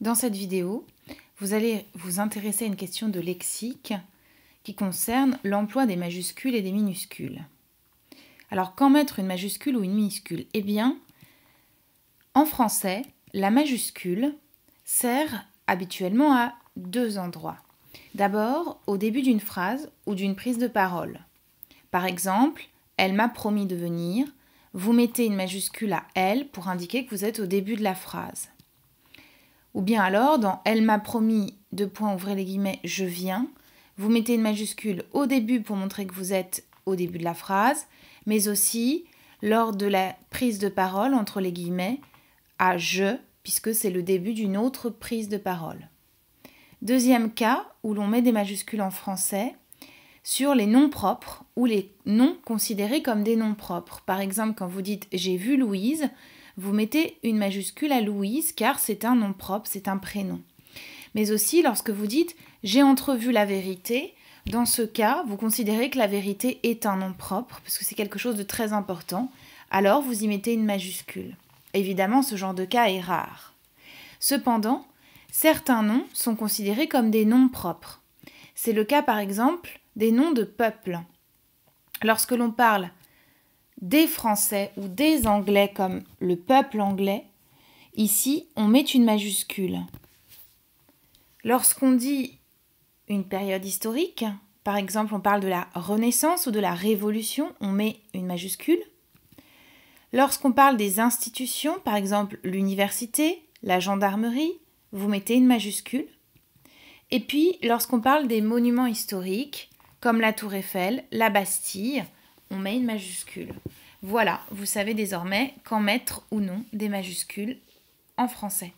Dans cette vidéo, vous allez vous intéresser à une question de lexique qui concerne l'emploi des majuscules et des minuscules. Alors, quand mettre une majuscule ou une minuscule Eh bien, en français, la majuscule sert habituellement à deux endroits. D'abord, au début d'une phrase ou d'une prise de parole. Par exemple, elle m'a promis de venir. Vous mettez une majuscule à elle pour indiquer que vous êtes au début de la phrase. Ou bien alors, dans Elle m'a promis, de points, ouvrez les guillemets, je viens, vous mettez une majuscule au début pour montrer que vous êtes au début de la phrase, mais aussi lors de la prise de parole entre les guillemets à je, puisque c'est le début d'une autre prise de parole. Deuxième cas où l'on met des majuscules en français sur les noms propres ou les noms considérés comme des noms propres. Par exemple, quand vous dites j'ai vu Louise, vous mettez une majuscule à Louise car c'est un nom propre, c'est un prénom. Mais aussi lorsque vous dites j'ai entrevu la vérité, dans ce cas, vous considérez que la vérité est un nom propre parce que c'est quelque chose de très important, alors vous y mettez une majuscule. Évidemment, ce genre de cas est rare. Cependant, certains noms sont considérés comme des noms propres. C'est le cas par exemple des noms de peuples. Lorsque l'on parle des Français ou des Anglais comme le peuple anglais, ici on met une majuscule. Lorsqu'on dit une période historique, par exemple on parle de la Renaissance ou de la Révolution, on met une majuscule. Lorsqu'on parle des institutions, par exemple l'université, la gendarmerie, vous mettez une majuscule. Et puis lorsqu'on parle des monuments historiques, comme la Tour Eiffel, la Bastille, on met une majuscule. Voilà, vous savez désormais quand mettre ou non des majuscules en français.